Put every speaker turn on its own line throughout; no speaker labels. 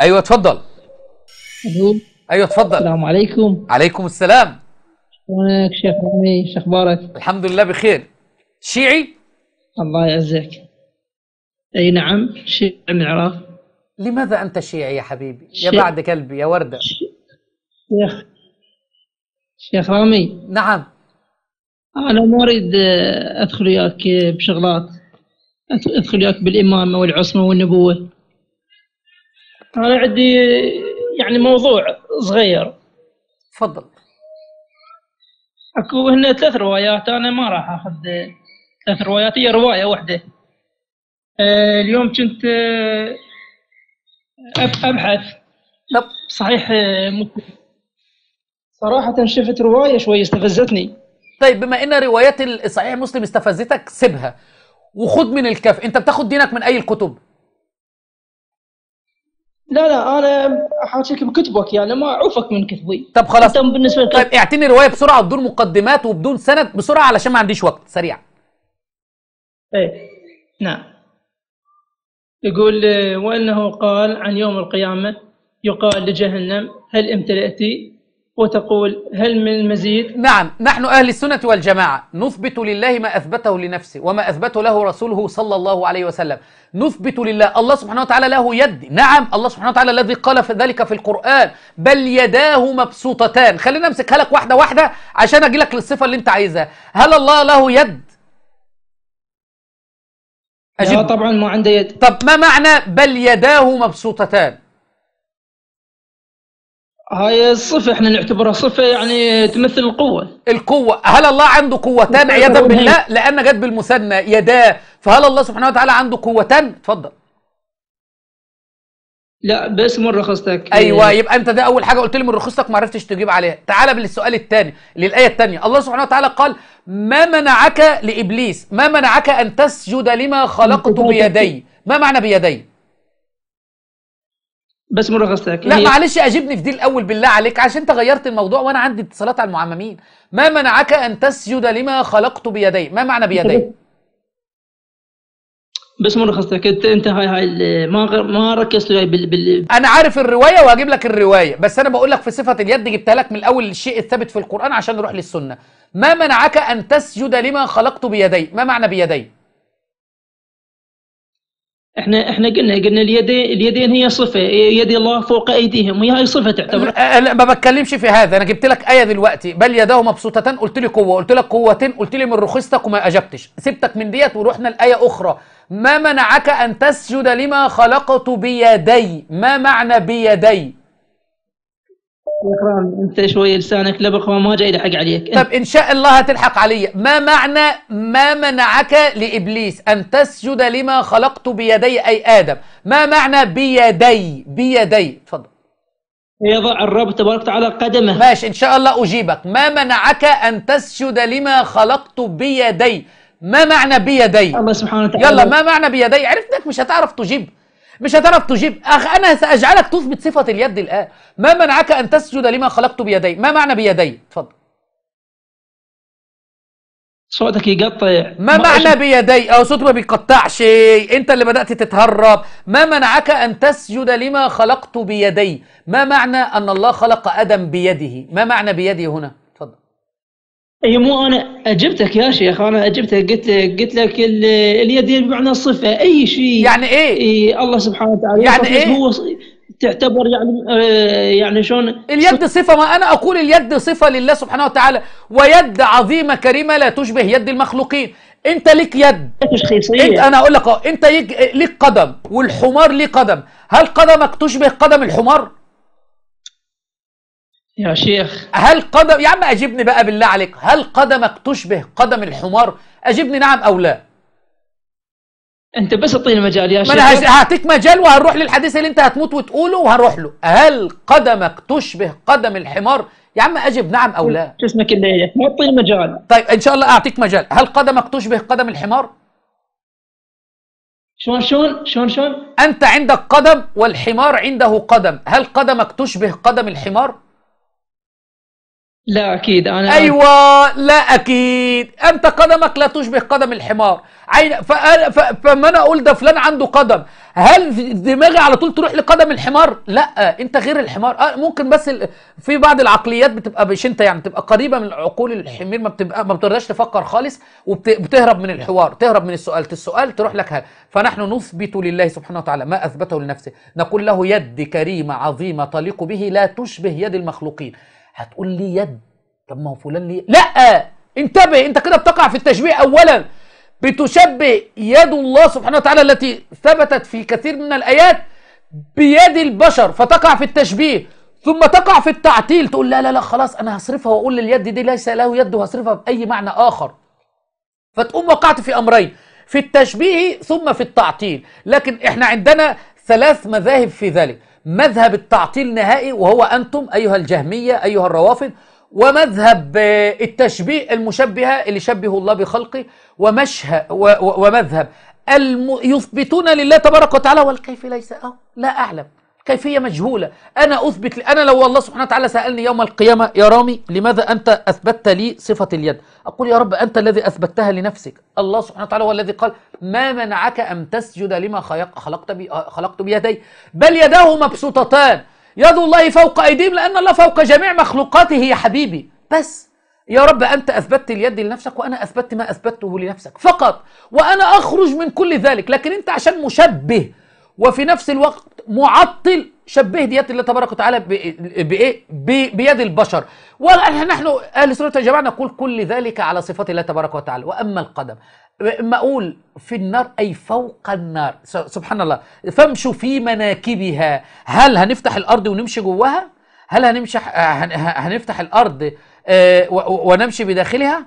ايوه اتفضل ايوه اتفضل السلام عليكم عليكم السلام وينك شيخ رامي شو اخبارك الحمد لله بخير شيعي الله يعزك اي نعم شيعي من العراق لماذا انت شيعي يا حبيبي يا بعد كلبي يا ورده شيخ شيخ رامي نعم انا ما اريد آه، ادخل وياك آه، بشغلات ادخل وياك بالامامه والعصمه والنبوه انا عندي يعني موضوع صغير تفضل اكو هنا ثلاث روايات انا ما راح اخذ ثلاث روايات هي روايه واحده آه، اليوم كنت آه، ابحث صحيح آه، صراحه شفت روايه شوي استفزتني طيب بما ان روايات صحيح مسلم استفزتك سيبها وخد من الكف انت بتاخد دينك من اي الكتب لا لا انا حاشيك بكتبك يعني ما اعوفك من كتبي طب خلاص طب بالنسبه لك طيب اعطيني روايه بسرعه بدون مقدمات وبدون سند بسرعه علشان ما عنديش وقت سريع ايه نعم يقول وانه قال عن يوم القيامه يقال لجهنم هل امتلأتي وتقول هل من مزيد نعم نحن أهل السنة والجماعة نثبت لله ما أثبته لنفسه وما أثبته له رسوله صلى الله عليه وسلم نثبت لله الله سبحانه وتعالى له يد نعم الله سبحانه وتعالى الذي قال في ذلك في القرآن بل يداه مبسوطتان خلينا أمسكها لك واحدة واحدة عشان أجي لك للصفة اللي أنت عايزها هل الله له يد أجيب. لا طبعا ما عنده يد طب ما معنى بل يداه مبسوطتان هاي الصفة احنا نعتبرها صفة يعني تمثل القوة القوة هل الله عنده قوتان عياذا بالله لأن جت بالمثنى يداه فهل الله سبحانه وتعالى عنده قوتان؟ اتفضل لا بس من رخصتك ايوه يبقى انت ده اول حاجه قلت لي من رخصتك ما عرفتش تجيب عليها تعالى بالسؤال الثاني للايه الثانيه الله سبحانه وتعالى قال ما منعك لابليس ما منعك ان تسجد لما خلقت بيدي ما معنى بيدي بس مرخص تاكيد لا معلش اجبني في دي الاول بالله عليك عشان انت غيرت الموضوع وانا عندي اتصالات على المعممين ما منعك ان تسجد لما خلقت بيدي ما معنى بيدي بس مرخص تاكيد انت هاي هاي ما ما ركزت بال, بال... انا عارف الروايه وهجيب لك الروايه بس انا بقول لك في صفه اليد جبتها لك من الاول الشيء الثابت في القران عشان نروح للسنه ما منعك ان تسجد لما خلقت بيدي ما معنى بيدي احنا احنا قلنا قلنا اليدين اليدين هي صفه يد الله فوق ايديهم وهي صفه تعتبر لا ما بتكلمش في هذا انا جبت لك ايه دلوقتي بل يداه مبسوطتان قلت لي قوه قلت لك قوتين قلت لي من رخصتك وما اجبتش سبتك من ديت ورحنا لايه اخرى ما منعك ان تسجد لما خلقت بيدي ما معنى بيدي يا انت شويه لسانك لبق ما جاي لحق عليك طب ان شاء الله هتلحق علي ما معنى ما منعك لابليس ان تسجد لما خلقت بيدي اي ادم ما معنى بيدي بيدي تفضل يضع الرب تبارك وتعالى قدمه ماشي ان شاء الله اجيبك ما منعك ان تسجد لما خلقت بيدي ما معنى بيدي الله سبحانه وتعالى يلا ما معنى بيدي عرفتك مش هتعرف تجيب مش هتعرف تجيب أخ أنا سأجعلك تثبت صفة اليد الآن ما منعك أن تسجد لما خلقت بيدي ما معنى بيدي تفضل صوتك يقطع ما معنى بيدي او صوت ما بيقطعش انت اللي بدات تتهرب ما منعك ان تسجد لما خلقت بيدي ما معنى ان الله خلق ادم بيده ما معنى بيده هنا اي مو انا اجبتك يا شيخ انا اجبتك قلت قلت لك اليد بمعنى الصفه اي شيء يعني ايه؟ إيه الله سبحانه وتعالى يعني ايه؟ هو تعتبر يعني آه، يعني شلون اليد صفه ما انا اقول اليد صفه لله سبحانه وتعالى ويد عظيمه كريمه لا تشبه يد المخلوقين انت ليك يد تشخيصيه انت انا اقول لك اه انت ليك قدم والحمار ليه قدم هل قدمك تشبه قدم الحمار؟ يا شيخ هل قدم يا عم أجبني بقى بالله عليك هل قدمك تشبه قدم الحمار أجبني نعم أو لا أنت بس أعطيني مجال يا شيخ أنا هعطيك مجال وهنروح للحديث اللي أنت هتموت وتقوله وهنروح له هل قدمك تشبه قدم الحمار يا عم أجب نعم أو لا شو اسمك اللي ما أعطيني مجال طيب إن شاء الله أعطيك مجال هل قدمك تشبه قدم الحمار شلون شلون شلون شلون أنت عندك قدم والحمار عنده قدم هل قدمك تشبه قدم الحمار لا أكيد أنا أيوة لا أكيد أنت قدمك لا تشبه قدم الحمار عين فأنا فما أنا أقول ده فلان عنده قدم هل دماغي على طول تروح لقدم الحمار؟ لا أنت غير الحمار آه ممكن بس ال... في بعض العقليات بتبقى مش أنت يعني بتبقى قريبة من عقول الحمير ما بتبقى ما بترضاش تفكر خالص وبتهرب وبت... من الحوار تهرب من السؤال السؤال تروح لك هل فنحن نثبت لله سبحانه وتعالى ما أثبته لنفسه نقول له يد كريمة عظيمة تليق به لا تشبه يد المخلوقين هتقول لي يد طب ما هو فلان ليه لا انتبه انت كده بتقع في التشبيه اولا بتشبه يد الله سبحانه وتعالى التي ثبتت في كثير من الايات بيد البشر فتقع في التشبيه ثم تقع في التعطيل تقول لا لا لا خلاص انا هصرفها واقول لليد دي ليس له يد وهصرفها باي معنى اخر فتقوم وقعت في امرين في التشبيه ثم في التعطيل لكن احنا عندنا ثلاث مذاهب في ذلك مذهب التعطيل نهائي وهو أنتم أيها الجهمية أيها الروافض ومذهب آه، التشبيه المشبهة اللي شبهوا الله بخلقه ومشه ومذهب الم... يثبتون لله تبارك وتعالى والكيف ليس أو أه، لا أعلم كيفية مجهولة أنا أثبت أنا لو الله سبحانه وتعالى سألني يوم القيامة يا رامي لماذا أنت أثبتت لي صفة اليد أقول يا رب أنت الذي أثبتها لنفسك الله سبحانه وتعالى هو الذي قال ما منعك أن تسجد لما خلقت, بي خلقت بيدي بل يداه مبسوطتان يد الله فوق أيديهم لأن الله فوق جميع مخلوقاته يا حبيبي بس يا رب أنت أثبتت اليد لنفسك وأنا أثبتت ما أثبته لنفسك فقط وأنا أخرج من كل ذلك لكن أنت عشان مشبه وفي نفس الوقت معطل شبه ديات الله تبارك وتعالى بايه بيد البشر ونحن اهل سنه الجماعه نقول كل ذلك على صفات الله تبارك وتعالى واما القدم اما اقول في النار اي فوق النار سبحان الله فامشوا في مناكبها هل هنفتح الارض ونمشي جواها هل هنمشي هنفتح الارض آه، ونمشي بداخلها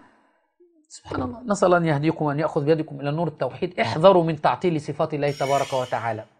سبحان الله نسال ان يهديكم وان ياخذ بيدكم الى نور التوحيد احذروا من تعطيل صفات الله تبارك وتعالى